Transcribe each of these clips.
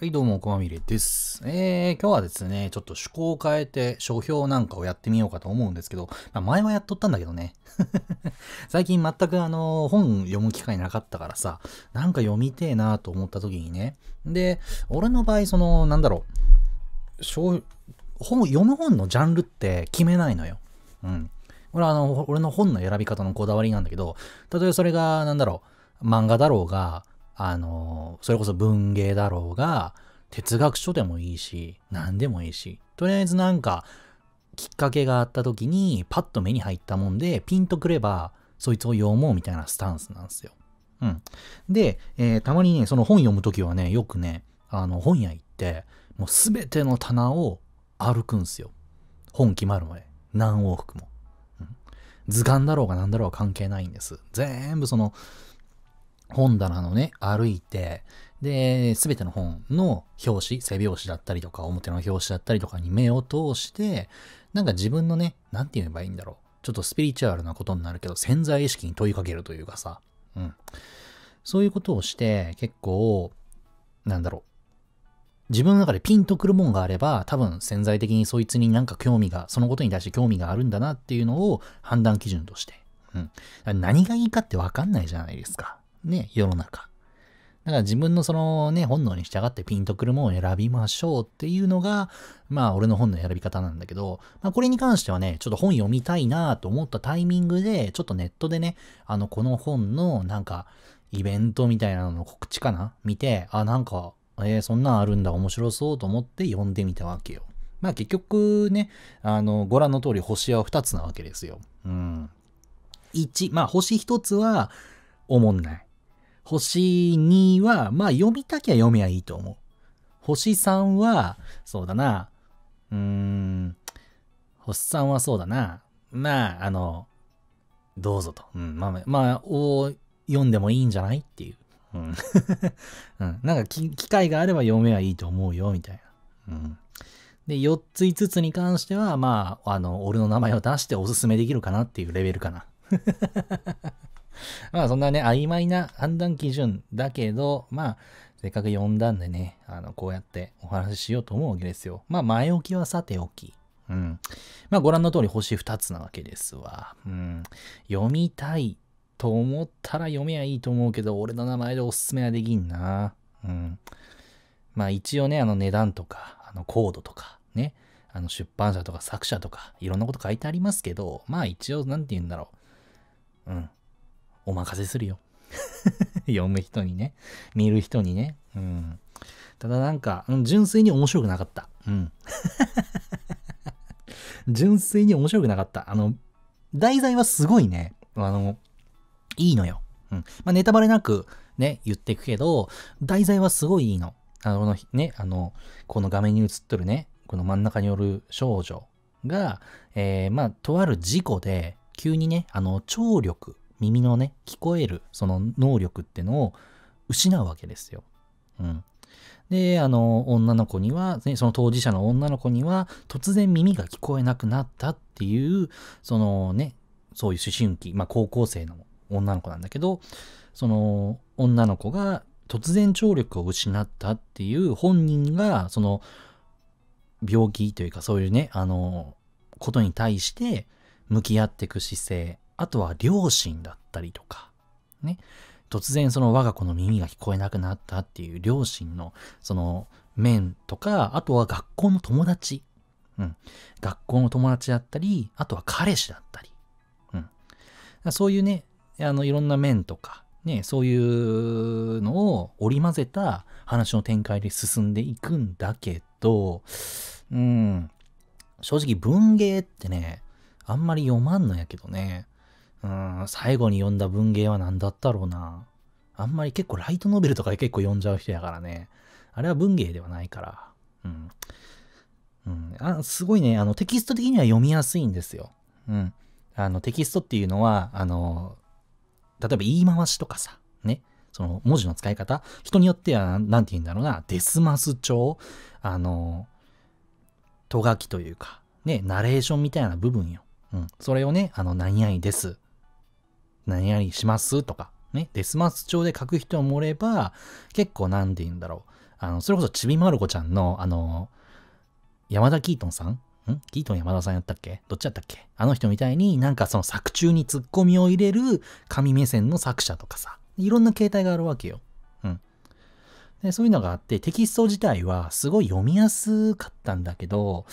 はい、どうも、こまみれです。えー、今日はですね、ちょっと趣向を変えて書評なんかをやってみようかと思うんですけど、まあ、前はやっとったんだけどね。最近全くあの、本読む機会なかったからさ、なんか読みてえなと思った時にね。で、俺の場合、その、なんだろう、本、読む本のジャンルって決めないのよ。うん。俺あの、俺の本の選び方のこだわりなんだけど、たとえそれが、なんだろう、漫画だろうが、あの、それこそ文芸だろうが、哲学書でもいいし、何でもいいし、とりあえずなんか、きっかけがあった時に、パッと目に入ったもんで、ピンとくれば、そいつを読もうみたいなスタンスなんですよ。うん。で、えー、たまにね、その本読む時はね、よくね、あの、本屋行って、もう全ての棚を歩くんすよ。本決まるまで。何往復も。うん、図鑑だろうが何だろうが関係ないんです。全部その、本棚のね、歩いて、で、すべての本の表紙、背表紙だったりとか、表の表紙だったりとかに目を通して、なんか自分のね、なんて言えばいいんだろう。ちょっとスピリチュアルなことになるけど、潜在意識に問いかけるというかさ、うん。そういうことをして、結構、なんだろう。自分の中でピンとくるもんがあれば、多分潜在的にそいつになんか興味が、そのことに対して興味があるんだなっていうのを判断基準として。うん。何がいいかってわかんないじゃないですか。ね、世の中。だから自分のそのね、本能に従ってピンとくるものを選びましょうっていうのが、まあ俺の本の選び方なんだけど、まあこれに関してはね、ちょっと本読みたいなと思ったタイミングで、ちょっとネットでね、あのこの本のなんかイベントみたいなのの告知かな見て、あ、なんか、えー、そんなんあるんだ、面白そうと思って読んでみたわけよ。まあ結局ね、あの、ご覧の通り星は2つなわけですよ。うん。1、まあ星1つは、おもんない。星2は、まあ読みたきゃ読めばいいと思う。星3は、そうだな、うーん、星3はそうだな、まあ、あの、どうぞと。うん、まあ、まあ、を読んでもいいんじゃないっていう。うん。うん、なんか機会があれば読めばいいと思うよ、みたいな。うん。で、4つ5つに関しては、まあ、あの、俺の名前を出しておすすめできるかなっていうレベルかな。まあそんなね、曖昧な判断基準だけど、まあ、せっかく呼んだんでね、あの、こうやってお話ししようと思うわけですよ。まあ前置きはさておき。うん。まあご覧の通り星2つなわけですわ。うん。読みたいと思ったら読めばいいと思うけど、俺の名前でおすすめはできんな。うん。まあ一応ね、あの値段とか、あのコードとか、ね、あの出版社とか作者とか、いろんなこと書いてありますけど、まあ一応、なんて言うんだろう。うん。お任せするよ。読む人にね、見る人にね。うん。ただなんか、純粋に面白くなかった。うん。純粋に面白くなかった。あの、題材はすごいね、あの、いいのよ。うん。まあ、ネタバレなくね、言ってくけど、題材はすごいいいの。あの、ね、あの、この画面に映っとるね、この真ん中におる少女が、えー、まあ、とある事故で、急にね、あの、聴力耳のね、聞こえる、その能力ってのを失うわけですよ。うん。で、あの、女の子には、ね、その当事者の女の子には、突然耳が聞こえなくなったっていう、そのね、そういう思春期、まあ高校生の女の子なんだけど、その女の子が突然聴力を失ったっていう本人が、その病気というかそういうね、あの、ことに対して向き合っていく姿勢あとは両親だったりとか、ね、突然その我が子の耳が聞こえなくなったっていう両親のその面とか、あとは学校の友達、うん、学校の友達だったり、あとは彼氏だったり、うん、そういうね、あのいろんな面とか、ね、そういうのを織り交ぜた話の展開で進んでいくんだけど、うん、正直文芸ってね、あんまり読まんのやけどね、うん、最後に読んだ文芸は何だったろうな。あんまり結構ライトノベルとかで結構読んじゃう人やからね。あれは文芸ではないから。うん。うん、あすごいね、あの、テキスト的には読みやすいんですよ。うん。あの、テキストっていうのは、あの、例えば言い回しとかさ、ね。その文字の使い方人によっては何て言うんだろうな、デスマス調あの、とがきというか、ね、ナレーションみたいな部分よ。うん。それをね、あの、何々です。何々しますとか、ね、デスマス調で書く人もおれば、結構なんて言うんだろう。あの、それこそちびまる子ちゃんの、あの、山田キートンさんんキートン山田さんやったっけどっちやったっけあの人みたいになんかその作中にツッコミを入れる神目線の作者とかさ、いろんな形態があるわけよ。うん。でそういうのがあって、テキスト自体はすごい読みやすかったんだけど、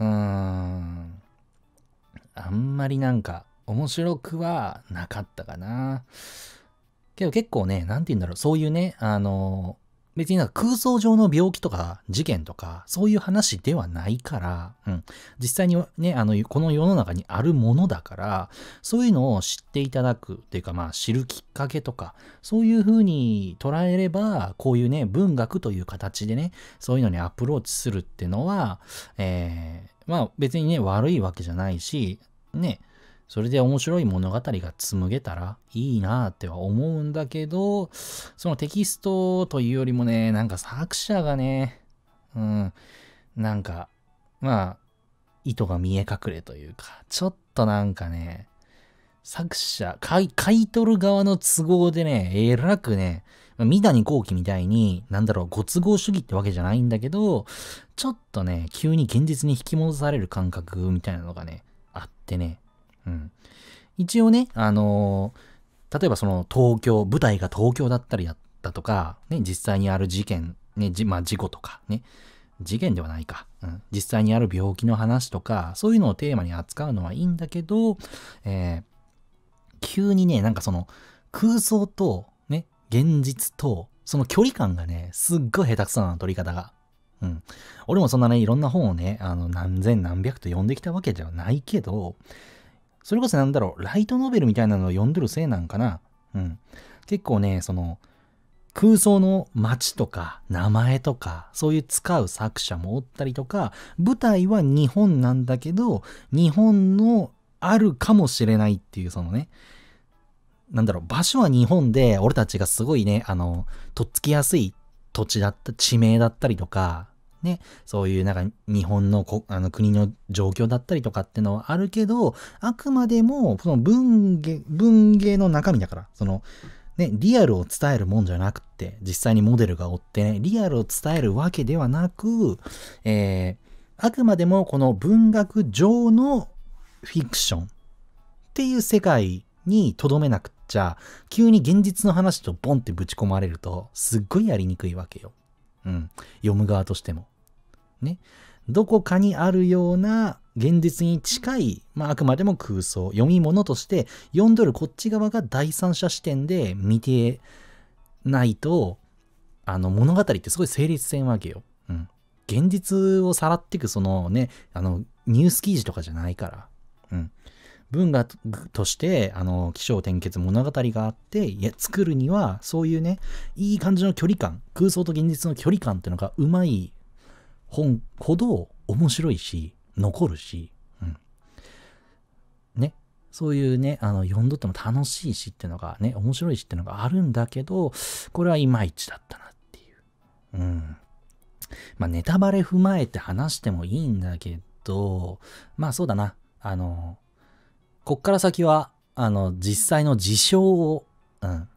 うーん、あんまりなんか、面白くはなかったかな。けど結構ね、なんて言うんだろう、そういうね、あの、別になんか空想上の病気とか事件とか、そういう話ではないから、うん。実際にね、あの、この世の中にあるものだから、そういうのを知っていただくっていうか、まあ、知るきっかけとか、そういうふうに捉えれば、こういうね、文学という形でね、そういうのにアプローチするっていうのは、えー、まあ、別にね、悪いわけじゃないし、ね、それで面白い物語が紡げたらいいなっては思うんだけど、そのテキストというよりもね、なんか作者がね、うん、なんか、まあ、意図が見え隠れというか、ちょっとなんかね、作者、買い、買い取る側の都合でね、えらくね、三谷幸喜みたいに、なんだろう、ご都合主義ってわけじゃないんだけど、ちょっとね、急に現実に引き戻される感覚みたいなのがね、あってね、うん。一応ね、あのー、例えばその東京、舞台が東京だったりだったとか、ね、実際にある事件、ね、じまあ、事故とかね、事件ではないか、うん、実際にある病気の話とか、そういうのをテーマに扱うのはいいんだけど、えー、急にね、なんかその空想とね、現実と、その距離感がね、すっごい下手くそなの、撮り方が。うん。俺もそんなね、いろんな本をね、あの、何千何百と読んできたわけではないけど、それこそなんだろう、ライトノベルみたいなのを読んでるせいなんかな。うん。結構ね、その、空想の街とか名前とかそういう使う作者もおったりとか舞台は日本なんだけど日本のあるかもしれないっていうそのねなんだろう場所は日本で俺たちがすごいねあのとっつきやすい土地だった地名だったりとかね、そういうなんか日本のこあの国の状況だったりとかってのはあるけど、あくまでもその文芸、文芸の中身だから、その、ね、リアルを伝えるもんじゃなくて、実際にモデルがおってね、リアルを伝えるわけではなく、えー、あくまでもこの文学上のフィクションっていう世界にとどめなくちゃ、急に現実の話とボンってぶち込まれると、すっごいやりにくいわけよ。うん。読む側としても。ね、どこかにあるような現実に近い、まあ、あくまでも空想、読み物として読んどるこっち側が第三者視点で見てないと、あの物語ってすごい成立せんわけよ。うん。現実をさらっていく、そのね、あの、ニュース記事とかじゃないから。うん。文学として、あの、気象転結物語があって、いや、作るには、そういうね、いい感じの距離感、空想と現実の距離感っていうのがうまい本ほど面白いし、残るし、うん。ね。そういうね、あの、読んどっても楽しいしっていうのがね、面白いしっていうのがあるんだけど、これはいまいちだったなっていう。うん。まあ、ネタバレ踏まえて話してもいいんだけど、まあそうだな。あの、こっから先は、あの、実際の事象を、うん、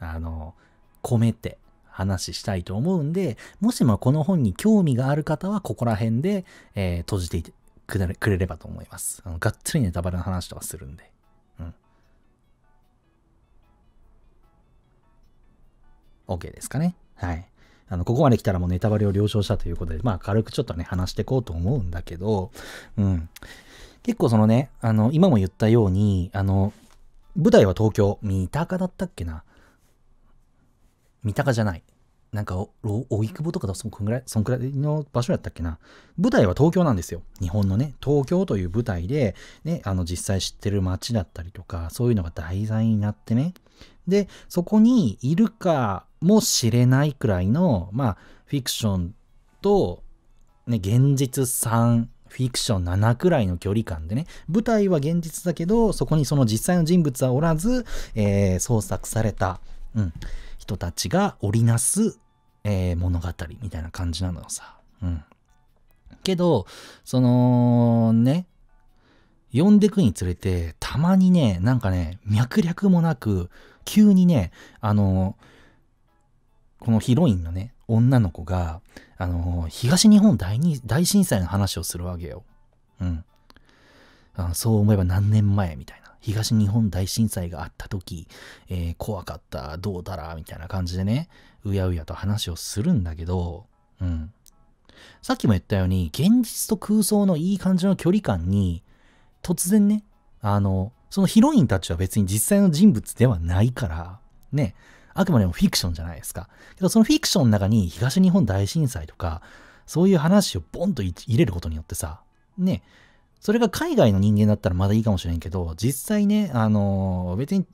あの、込めて、話したいと思うんで、もしもこの本に興味がある方は、ここら辺で、えー、閉じてくれればと思います。あのがっつりネタバレの話とかするんで。うん。OK ですかね。はい。あの、ここまで来たらもうネタバレを了承したということで、まあ軽くちょっとね、話していこうと思うんだけど、うん。結構そのね、あの、今も言ったように、あの、舞台は東京、三鷹だったっけな。三鷹じゃない。なんか、荻窪とかだ、そんくらい、そんくらいの場所やったっけな。舞台は東京なんですよ。日本のね、東京という舞台で、ね、あの、実際知ってる街だったりとか、そういうのが題材になってね。で、そこにいるかもしれないくらいの、まあ、フィクションと、ね、現実3、フィクション7くらいの距離感でね、舞台は現実だけど、そこにその実際の人物はおらず、えー、創作された。うん。人たちが織りなす、えー、物語みたいな感じなのさ。うん。けど、そのね、呼んでくにつれて、たまにね、なんかね、脈略もなく、急にね、あのー、このヒロインのね、女の子が、あのー、東日本大に大震災の話をするわけよ。うん。あそう思えば何年前みたいな。東日本大震災があった時、えー、怖かった、どうだら、みたいな感じでね、うやうやと話をするんだけど、うん。さっきも言ったように、現実と空想のいい感じの距離感に、突然ね、あの、そのヒロインたちは別に実際の人物ではないから、ね、あくまでもフィクションじゃないですか。けどそのフィクションの中に東日本大震災とか、そういう話をボンと入れることによってさ、ね、それが海外の人間だったらまだいいかもしれんけど、実際ね、あの、別に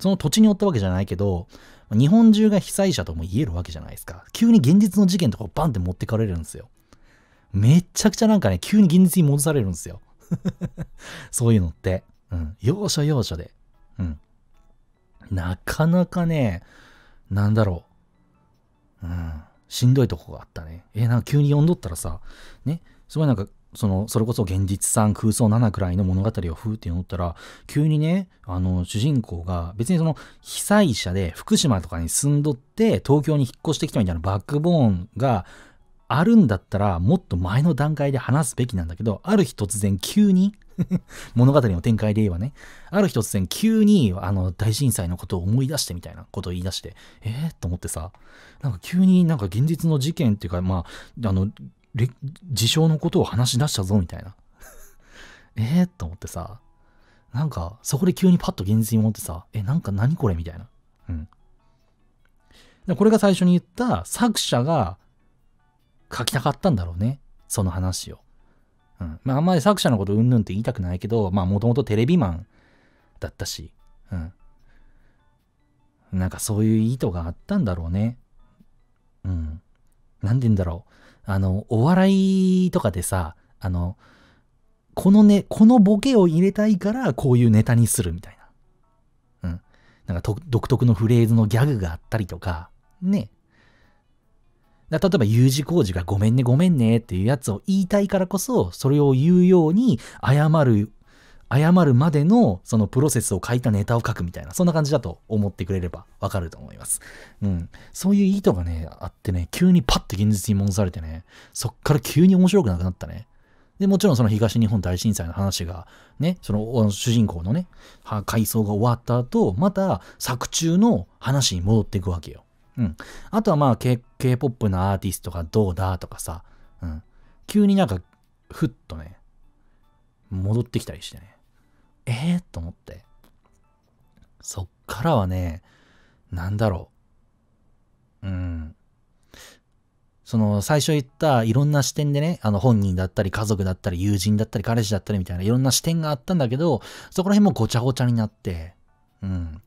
その土地におったわけじゃないけど、日本中が被災者とも言えるわけじゃないですか。急に現実の事件とかをバンって持ってかれるんですよ。めちゃくちゃなんかね、急に現実に戻されるんですよ。そういうのって。うん。要所要所で。うん。なかなかね、なんだろう。うん。しんどいとこがあったね。えなんか急に呼んどったらさ、ね、すごいなんかそのそれこそ現実ん空想7くらいの物語をふーって思ったら急にねあの主人公が別にその被災者で福島とかに住んどって東京に引っ越してきたみたいなバックボーンがあるんだったらもっと前の段階で話すべきなんだけどある日突然急に 物語の展開で言えばねある日突然急にあの大震災のことを思い出してみたいなことを言い出してえー、と思ってさなんか急になんか現実の事件っていうかまああの事象のことを話し出したぞみたいな ええと思ってさなんかそこで急にパッと現実に思ってさえなんか何これみたいなうんでこれが最初に言った作者が書きたかったんだろうねその話をうんまああんまり作者のことうんぬんって言いたくないけどまあもともとテレビマンだったしうんなんかそういう意図があったんだろうねうん何て言うんだろうあの、お笑いとかでさ、あの、このね、このボケを入れたいから、こういうネタにするみたいな。うん。なんか独特のフレーズのギャグがあったりとか、ね。例えば U 字工事がごめんねごめんねっていうやつを言いたいからこそ、それを言うように謝る謝るまでのそのプロセスを書いたネタを書くみたいな、そんな感じだと思ってくれればわかると思います。うん。そういう意図がね、あってね、急にパッて現実に戻されてね、そっから急に面白くなくなったね。で、もちろんその東日本大震災の話が、ね、その主人公のね、回想が終わった後、また作中の話に戻っていくわけよ。うん。あとはまあ、K、K-POP のアーティストがどうだとかさ、うん。急になんか、ふっとね、戻ってきたりしてね。えー、と思って。そっからはね、なんだろう。うん。その最初言ったいろんな視点でね、あの本人だったり家族だったり友人だったり彼氏だったりみたいないろんな視点があったんだけど、そこら辺もごちゃごちゃになって、うん。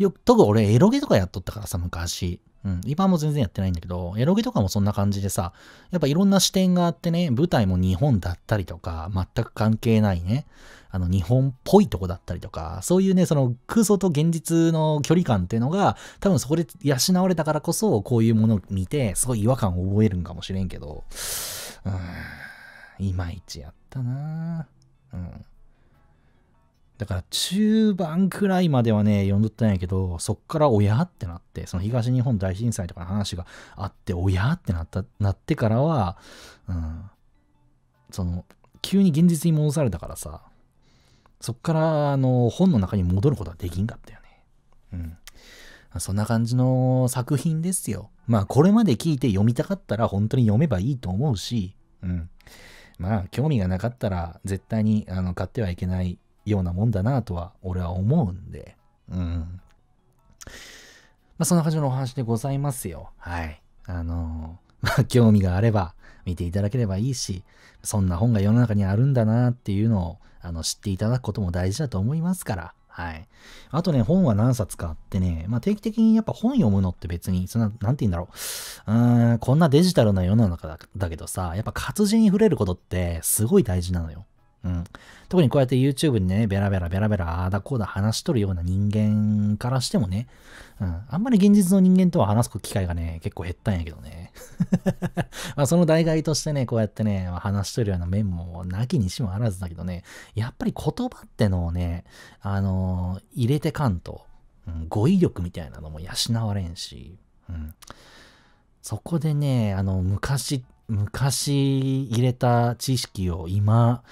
よく、特俺エロゲとかやっとったからさ、昔。うん、今も全然やってないんだけど、エロゲとかもそんな感じでさ、やっぱいろんな視点があってね、舞台も日本だったりとか、全く関係ないね、あの日本っぽいとこだったりとか、そういうね、その空想と現実の距離感っていうのが、多分そこで養われたからこそ、こういうものを見て、すごい違和感を覚えるんかもしれんけど、うん、いまいちやったなうん。だから中盤くらいまではね、読んどったんやけど、そっから親ってなって、その東日本大震災とかの話があって、親ってなった、なってからは、うん、その、急に現実に戻されたからさ、そっから、あの、本の中に戻ることはできんかったよね。うん。そんな感じの作品ですよ。まあ、これまで聞いて読みたかったら本当に読めばいいと思うし、うん。まあ、興味がなかったら絶対にあの買ってはいけないようなもんだなとは俺は思うんで、うん。まあ、そんな感じのお話でございますよ。はい。あのー、まあ、興味があれば見ていただければいいし、そんな本が世の中にあるんだなっていうのをあの知っていただくことも大事だと思いますから。はい。あとね、本は何冊かあってね、まあ、定期的にやっぱ本読むのって別に、そんな、なんて言うんだろう。うーん、こんなデジタルな世の中だけどさ、やっぱ活字に触れることってすごい大事なのよ。うん。特にこうやって YouTube にね、ベラベラベラベラ、ああだこうだ話しとるような人間からしてもね、うん、あんまり現実の人間とは話す機会がね、結構減ったんやけどね。まあその代替としてね、こうやってね、話しとるような面もなきにしもあらずだけどね、やっぱり言葉ってのをね、あのー、入れてかんと、うん、語彙力みたいなのも養われんし、うん。そこでね、あの、昔、昔入れた知識を今、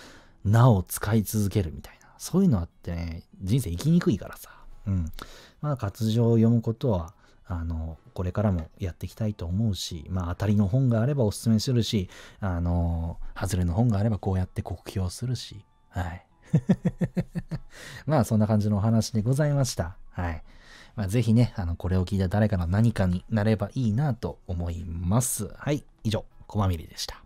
なお使い続けるみたいな。そういうのあってね、人生生きにくいからさ。うん。まあ、活情を読むことは、あの、これからもやっていきたいと思うし、まあ、当たりの本があればおすすめするし、あの、外れの本があればこうやって酷評するし、はい。まあ、そんな感じのお話でございました。はい。まあ、ぜひね、あの、これを聞いた誰かの何かになればいいなと思います。はい。以上、こまみりでした。